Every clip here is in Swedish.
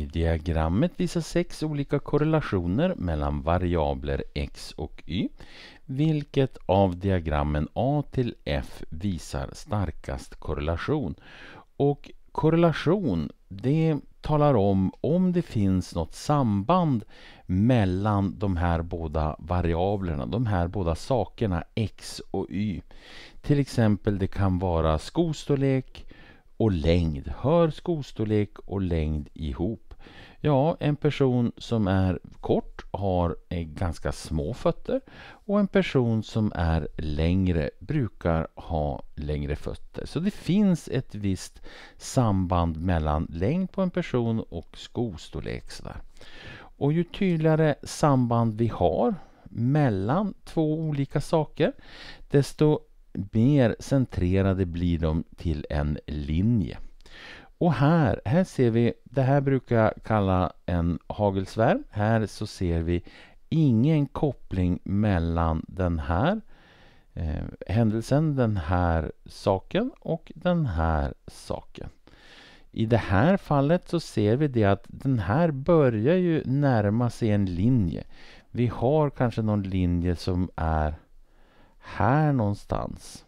I diagrammet visas sex olika korrelationer mellan variabler x och y. Vilket av diagrammen A till F visar starkast korrelation? Och korrelation, det talar om om det finns något samband mellan de här båda variablerna, de här båda sakerna x och y. Till exempel det kan vara skostorlek och längd. Hör skostorlek och längd ihop? Ja, en person som är kort har ganska små fötter och en person som är längre brukar ha längre fötter. Så det finns ett visst samband mellan längd på en person och skostorlek. Sådär. Och ju tydligare samband vi har mellan två olika saker desto mer centrerade blir de till en linje. Och här, här ser vi, det här brukar jag kalla en hagelsvärm. Här så ser vi ingen koppling mellan den här eh, händelsen, den här saken och den här saken. I det här fallet så ser vi det att den här börjar ju närma sig en linje. Vi har kanske någon linje som är här någonstans.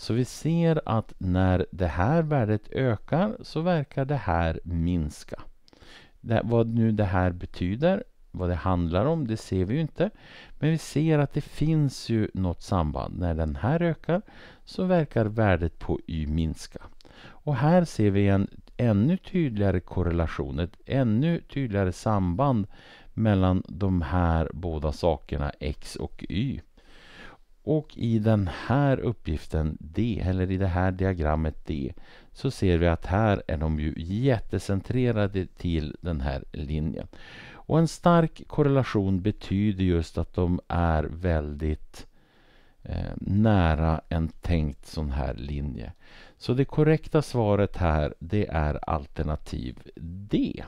Så vi ser att när det här värdet ökar så verkar det här minska. Det, vad nu det här betyder, vad det handlar om, det ser vi ju inte. Men vi ser att det finns ju något samband. När den här ökar så verkar värdet på y minska. Och här ser vi en ännu tydligare korrelation, ett ännu tydligare samband mellan de här båda sakerna x och y. Och i den här uppgiften D, eller i det här diagrammet D, så ser vi att här är de ju jättecentrerade till den här linjen. Och en stark korrelation betyder just att de är väldigt eh, nära en tänkt sån här linje. Så det korrekta svaret här, det är alternativ D.